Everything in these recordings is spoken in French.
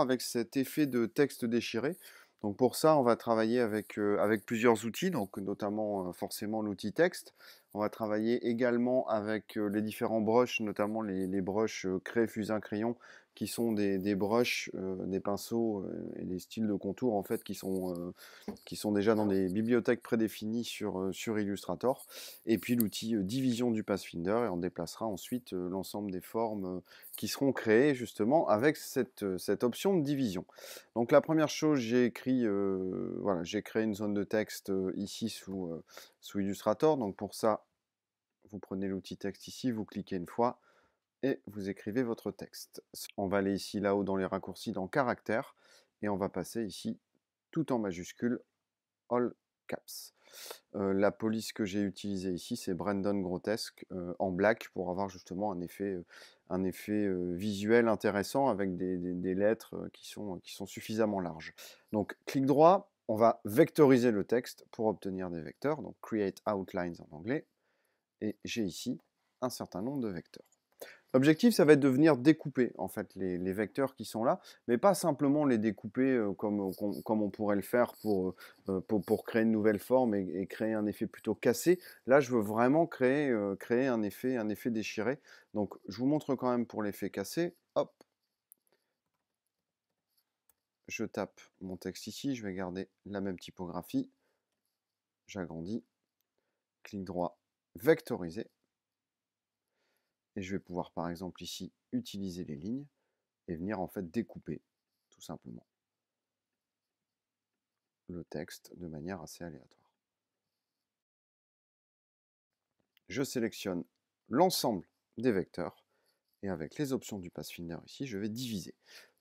avec cet effet de texte déchiré. Donc pour ça, on va travailler avec, euh, avec plusieurs outils, donc notamment euh, forcément l'outil texte. On va travailler également avec euh, les différents brushes, notamment les, les brushes craie, fusain, crayon, qui sont des, des brushes, euh, des pinceaux euh, et des styles de contour en fait qui sont, euh, qui sont déjà dans des bibliothèques prédéfinies sur, sur Illustrator. Et puis l'outil division du Pathfinder et on déplacera ensuite l'ensemble des formes qui seront créées justement avec cette, option de division. Donc la première chose, j'ai écrit, voilà, j'ai créé une zone de texte ici sous, sous Illustrator. Donc pour ça, vous prenez l'outil texte ici, vous cliquez une fois, et vous écrivez votre texte. On va aller ici là-haut dans les raccourcis dans caractères et on va passer ici tout en majuscule all caps. Euh, la police que j'ai utilisée ici, c'est Brandon Grotesque euh, en black pour avoir justement un effet, euh, un effet visuel intéressant avec des, lettres qui sont, qui sont suffisamment larges. Donc clic droit, on va vectoriser le texte pour obtenir des vecteurs, donc Create Outlines en anglais, et j'ai ici un certain nombre de vecteurs. L'objectif, ça va être de venir découper en fait les, vecteurs qui sont là, mais pas simplement les découper euh, euh, comme, on pourrait le faire pour, euh, créer une nouvelle forme et, créer un effet plutôt cassé. Là, je veux vraiment créer, un, effet, un effet déchiré. Donc, je vous montre quand même pour l'effet cassé. Hop. Je tape mon texte ici, je vais garder la même typographie. J'agrandis. Clic droit, vectoriser. Et je vais pouvoir par exemple ici utiliser les lignes et venir en fait découper tout simplement le texte de manière assez aléatoire. Je sélectionne l'ensemble des vecteurs et avec les options du Pathfinder ici, je vais diviser.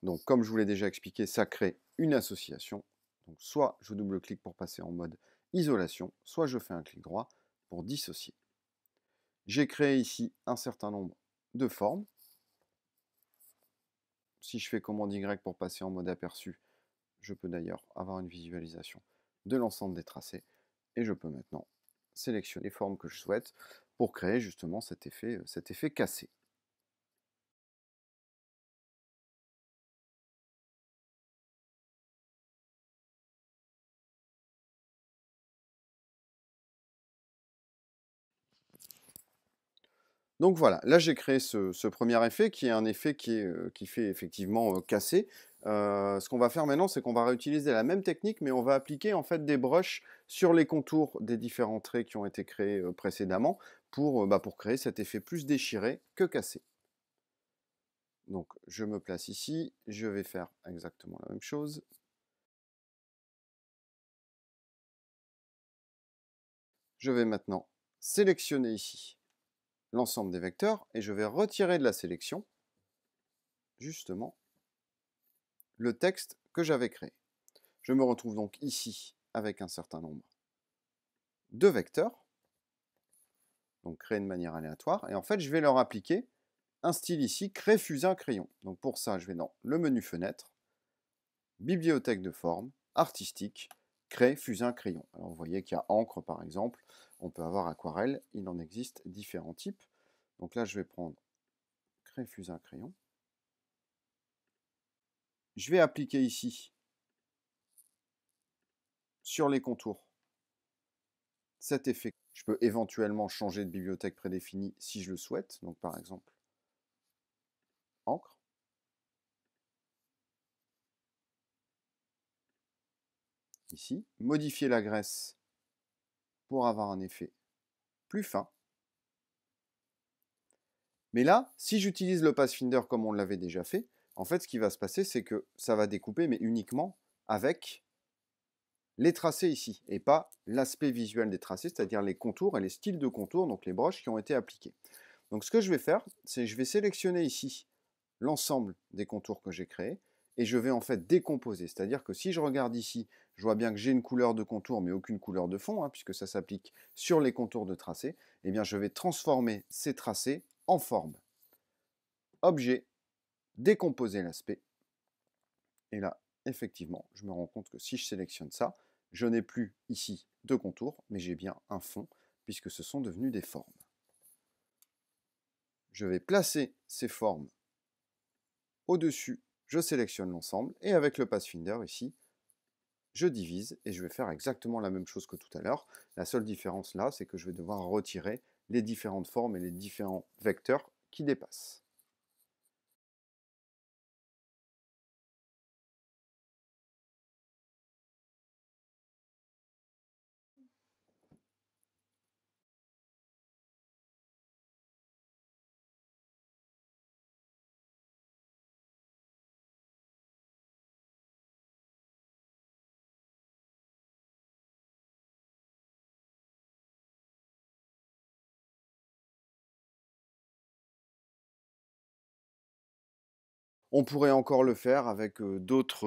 Donc comme je vous l'ai déjà expliqué, ça crée une association. Donc soit je double-clique pour passer en mode isolation, soit je fais un clic droit pour dissocier. J'ai créé ici un certain nombre de formes. Si je fais commande Y pour passer en mode aperçu, je peux d'ailleurs avoir une visualisation de l'ensemble des tracés. Et je peux maintenant sélectionner les formes que je souhaite pour créer justement cet effet, euh, cet effet cassé. Donc voilà, là j'ai créé ce, premier effet qui est un effet qui, euh, fait effectivement casser. ce qu'on va faire maintenant, c'est qu'on va réutiliser la même technique, mais on va appliquer en fait des brushes sur les contours des différents traits qui ont été créés précédemment pour, bah, pour créer cet effet plus déchiré que cassé. Donc je me place ici, je vais faire exactement la même chose. Je vais maintenant sélectionner ici l'ensemble des vecteurs et je vais retirer de la sélection, justement, le texte que j'avais créé. Je me retrouve donc ici avec un certain nombre de vecteurs, donc créés de manière aléatoire, et en fait je vais leur appliquer un style ici, créer un crayon. Donc pour ça, je vais dans le menu fenêtre, bibliothèque de forme, artistique, créer fusain-crayon. Alors vous voyez qu'il y a encre par exemple, on peut avoir aquarelle, il en existe différents types. Donc là je vais prendre crée fusain-crayon. Je vais appliquer ici sur les contours cet effet. Je peux éventuellement changer de bibliothèque prédéfinie si je le souhaite, donc par exemple encre. ici, modifier la graisse pour avoir un effet plus fin. Mais là, si j'utilise le Pathfinder comme on l'avait déjà fait, en fait, ce qui va se passer, c'est que ça va découper, mais uniquement avec les tracés ici, et pas l'aspect visuel des tracés, c'est-à-dire les contours et les styles de contours, donc les broches qui ont été appliquées. Donc ce que je vais faire, c'est que je vais sélectionner ici l'ensemble des contours que j'ai créés, et je vais en fait décomposer. C'est-à-dire que si je regarde ici, je vois bien que j'ai une couleur de contour, mais aucune couleur de fond, hein, puisque ça s'applique sur les contours de tracé, eh bien, je vais transformer ces tracés en forme. Objet, décomposer l'aspect. Et là, effectivement, je me rends compte que si je sélectionne ça, je n'ai plus ici de contour, mais j'ai bien un fond, puisque ce sont devenus des formes. Je vais placer ces formes au-dessus, je sélectionne l'ensemble, et avec le Pathfinder ici, je divise et je vais faire exactement la même chose que tout à l'heure. La seule différence là, c'est que je vais devoir retirer les différentes formes et les différents vecteurs qui dépassent. On pourrait encore le faire avec d'autres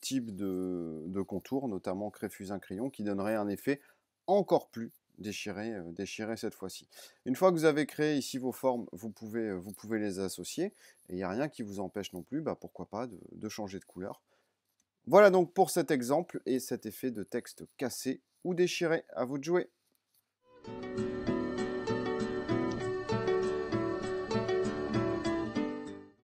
types de, contours, notamment créfusin crayon qui donnerait un effet encore plus déchiré, déchiré cette fois-ci. Une fois que vous avez créé ici vos formes, vous pouvez, vous pouvez les associer, et il n'y a rien qui vous empêche non plus, bah, pourquoi pas, de, de changer de couleur. Voilà donc pour cet exemple et cet effet de texte cassé ou déchiré. À vous de jouer!